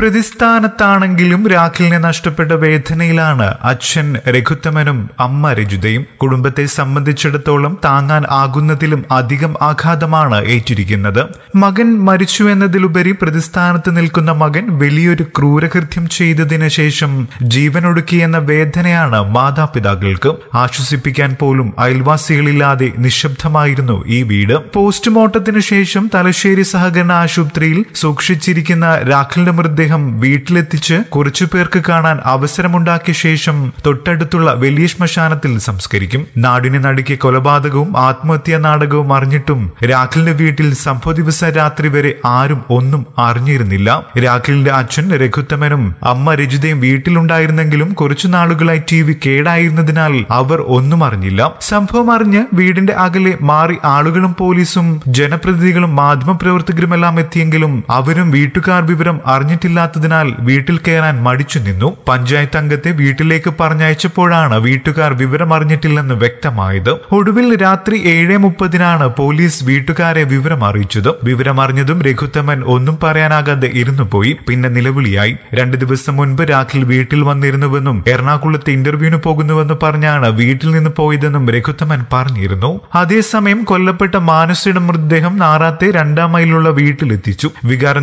പ്രതിസ്ഥാനത്താണെങ്കിലും രാഖിലിനെ നഷ്ടപ്പെട്ട വേദനയിലാണ് അച്ഛൻ രഘുത്തമനും അമ്മ രജിതയും കുടുംബത്തെ സംബന്ധിച്ചിടത്തോളം താങ്ങാൻ ആകുന്നതിലും അധികം ആഘാതമാണ് ഏറ്റിരിക്കുന്നത് മകൻ മരിച്ചു എന്നതിലുപരി പ്രതിസ്ഥാനത്ത് നിൽക്കുന്ന മകൻ വലിയൊരു ക്രൂരകൃത്യം ചെയ്തതിന് ശേഷം ജീവനൊടുക്കിയെന്ന എന്ന വേദനയാണ് മാതാപിതാക്കൾക്ക് ആശ്വസിപ്പിക്കാൻ പോലും അയൽവാസികളില്ലാതെ നിശബ്ദമായിരുന്നു ഈ വീട് പോസ്റ്റ്മോർട്ടത്തിനു ശേഷം തലശ്ശേരി സഹകരണ ആശുപത്രിയിൽ സൂക്ഷിച്ചിരിക്കുന്ന രാഖിലിന്റെ മൃതദേഹം അദ്ദേഹം വീട്ടിലെത്തിച്ച് കുറച്ചുപേർക്ക് കാണാൻ അവസരമുണ്ടാക്കിയ ശേഷം തൊട്ടടുത്തുള്ള വലിയ ശ്മശാനത്തിൽ സംസ്കരിക്കും നാടിനെ നടുക്കിയ കൊലപാതകവും ആത്മഹത്യാ നാടകവും അറിഞ്ഞിട്ടും രാഖിലിന്റെ വീട്ടിൽ സംഭവ ദിവസ രാത്രി വരെ ആരും ഒന്നും അറിഞ്ഞിരുന്നില്ല രാഖിലിന്റെ അച്ഛൻ രഘുത്തമനും അമ്മ രജിതയും വീട്ടിലുണ്ടായിരുന്നെങ്കിലും കുറച്ചു നാളുകളായി ടി വി കേടായിരുന്നതിനാൽ അവർ ഒന്നും അറിഞ്ഞില്ല സംഭവം അറിഞ്ഞ് വീടിന്റെ അകലെ മാറി ആളുകളും പോലീസും ജനപ്രതിനിധികളും മാധ്യമപ്രവർത്തകരുമെല്ലാം എത്തിയെങ്കിലും അവരും വീട്ടുകാർ വിവരം അറിഞ്ഞിട്ടില്ല ഇല്ലാത്തതിനാൽ വീട്ടിൽ കയറാൻ മടിച്ചു നിന്നു പഞ്ചായത്ത് അംഗത്തെ വീട്ടിലേക്ക് പറഞ്ഞയച്ചപ്പോഴാണ് വീട്ടുകാർ വിവരമറിഞ്ഞിട്ടില്ലെന്ന് വ്യക്തമായത് ഒടുവിൽ രാത്രി ഏഴ് മുപ്പതിനാണ് പോലീസ് വീട്ടുകാരെ വിവരം അറിയിച്ചത് വിവരമറിഞ്ഞതും രഘുത്തമൻ ഒന്നും പറയാനാകാതെ ഇരുന്നു പോയി പിന്നെ നിലവിളിയായി രണ്ട് ദിവസം മുൻപ് രാഖിൽ വീട്ടിൽ വന്നിരുന്നുവെന്നും എറണാകുളത്ത് ഇന്റർവ്യൂവിന് പോകുന്നുവെന്ന് പറഞ്ഞാണ് വീട്ടിൽ നിന്ന് പോയതെന്നും രഘുത്തമൻ പറഞ്ഞിരുന്നു അതേസമയം കൊല്ലപ്പെട്ട മാനസയുടെ മൃതദേഹം നാറാത്തെ രണ്ടാം മൈലുള്ള വീട്ടിലെത്തിച്ചു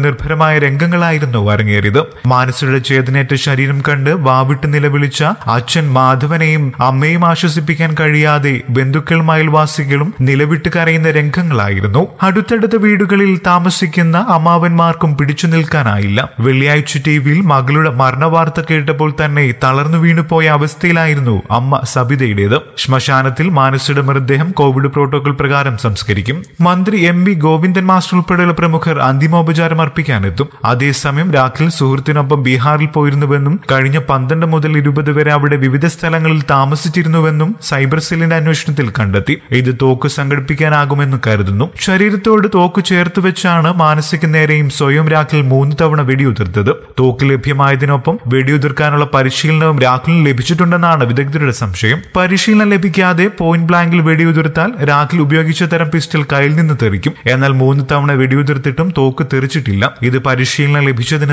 നിർഭരമായ രംഗങ്ങളായിരുന്നു വരൻ അരങ്ങേറിയത് മാനസയുടെ ചേതനേറ്റ ശരീരം കണ്ട് വാവിട്ട് നിലവിളിച്ച അച്ഛൻ മാധവനെയും അമ്മയും ആശ്വസിപ്പിക്കാൻ കഴിയാതെ ബന്ധുക്കൾ മയൽവാസികളും നിലവിട്ട് കരയുന്ന രംഗങ്ങളായിരുന്നു അടുത്തടുത്ത വീടുകളിൽ താമസിക്കുന്ന അമ്മാവന്മാർക്കും പിടിച്ചു നിൽക്കാനായില്ല വെള്ളിയാഴ്ച ടി വിയിൽ മകളുടെ മരണവാർത്ത കേട്ടപ്പോൾ തന്നെ തളർന്നു വീണുപോയ അവസ്ഥയിലായിരുന്നു അമ്മ സബിതയുടേത് ശ്മശാനത്തിൽ മാനസിയുടെ മൃതദേഹം കോവിഡ് പ്രോട്ടോകോൾ പ്രകാരം സംസ്കരിക്കും മന്ത്രി എം വി ഗോവിന്ദൻ മാസ്റ്റർ ഉൾപ്പെടെയുള്ള പ്രമുഖർ അന്തിമോപചാരം അർപ്പിക്കാനെത്തും അതേസമയം ലഡാക്കിൽ സുഹൃത്തിനൊപ്പം ബീഹാറിൽ പോയിരുന്നുവെന്നും കഴിഞ്ഞ പന്ത്രണ്ട് മുതൽ ഇരുപത് വരെ അവിടെ വിവിധ സ്ഥലങ്ങളിൽ താമസിച്ചിരുന്നുവെന്നും സൈബർ സെല്ലിന്റെ അന്വേഷണത്തിൽ കണ്ടെത്തി ഇത് തോക്ക് സംഘടിപ്പിക്കാനാകുമെന്ന് കരുതുന്നു ശരീരത്തോട് തോക്ക് ചേർത്ത് വെച്ചാണ് മാനസിക നേരെയും സ്വയം രാഖിൽ മൂന്ന് തവണ വെടിയുതിർത്തത് തോക്ക് ലഭ്യമായതിനൊപ്പം വെടിയുതിർക്കാനുള്ള പരിശീലനവും രാഖിലിന് ലഭിച്ചിട്ടുണ്ടെന്നാണ് വിദഗ്ധരുടെ സംശയം പരിശീലനം ലഭിക്കാതെ പോയിന്റ് ബ്ലാങ്കിൽ വെടിയുതിർത്താൽ രാഖിൽ ഉപയോഗിച്ച തരം പിസ്റ്റൽ കയ്യിൽ നിന്ന് തെറിക്കും എന്നാൽ മൂന്ന് തവണ വെടിയുതിർത്തിട്ടും തോക്ക് തെറിച്ചിട്ടില്ല ഇത് പരിശീലനം ലഭിച്ചതിന്